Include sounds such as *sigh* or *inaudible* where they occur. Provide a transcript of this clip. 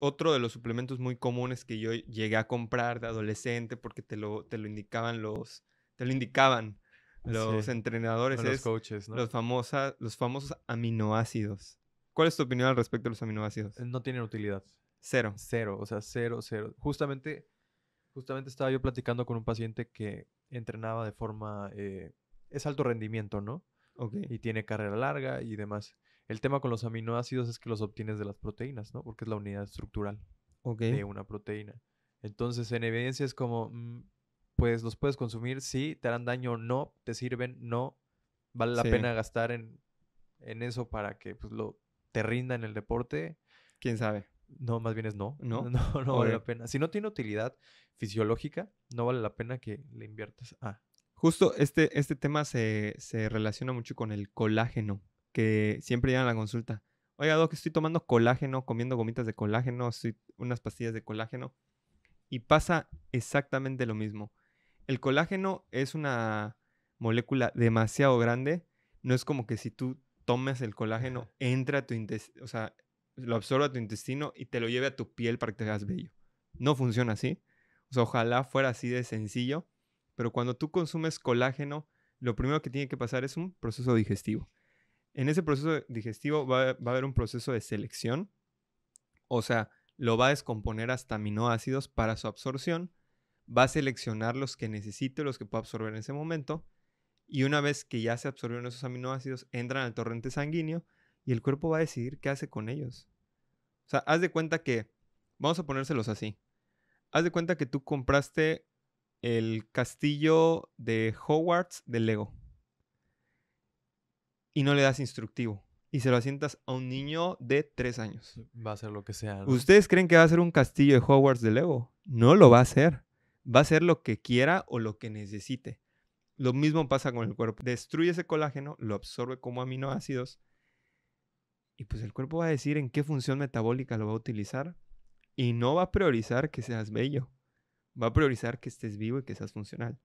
otro de los suplementos muy comunes que yo llegué a comprar de adolescente porque te lo, te lo indicaban los, te lo indicaban los entrenadores, los es coaches, ¿no? los, los famosos aminoácidos. ¿Cuál es tu opinión al respecto de los aminoácidos? Eh, no tienen utilidad. Cero. Cero, o sea, cero, cero. Justamente, justamente estaba yo platicando con un paciente que entrenaba de forma, eh, es alto rendimiento, ¿no? Okay. Y tiene carrera larga y demás. El tema con los aminoácidos es que los obtienes de las proteínas, ¿no? Porque es la unidad estructural de una proteína. Entonces, en evidencia es como, mm, pues los puedes consumir, sí, te harán daño, no, te sirven, no, vale la pena gastar en, en, eso para que pues, lo, te rinda en el deporte. ¿Quién sabe? No, más bien es no. *laughs* No, no, no vale la pena. Si no tiene utilidad fisiológica, no vale la pena que le inviertas Ah. Justo este, este tema se, se relaciona mucho con el colágeno siempre llegan a la consulta. Oiga, Doc, estoy tomando colágeno, comiendo gomitas de colágeno, unas pastillas de colágeno. Y pasa exactamente lo mismo. El colágeno es una molécula demasiado grande. No es como que si tú tomes el colágeno, entra a tu intestino, o sea, lo absorbe a tu intestino y te lo lleve a tu piel para que te hagas bello. No funciona así. O ojalá fuera así de sencillo. Pero cuando tú consumes colágeno, lo primero que tiene que pasar es un proceso digestivo en ese proceso digestivo va, a haber un proceso de selección, o sea, lo va a descomponer hasta aminoácidos para su absorción, va a seleccionar los que necesite, los que pueda absorber en ese momento, y una vez que ya se absorben esos aminoácidos, entran al torrente sanguíneo y el cuerpo va a decidir qué hace con ellos. O sea, haz de cuenta que, vamos a ponérselos así, haz de cuenta que tú compraste el castillo de Hogwarts de Lego y no le das instructivo y se lo asientas a un niño de tres años. Va a ser lo que sea. ¿Ustedes creen que va a ser un castillo de Hogwarts de Lego? No lo va a ser. Va a ser lo que quiera o lo que necesite. Lo mismo pasa con el cuerpo. Destruye ese colágeno, lo absorbe como aminoácidos y pues el cuerpo va a decir en qué función metabólica lo va a utilizar y no va a priorizar que seas bello. Va a priorizar que estés vivo y que seas funcional.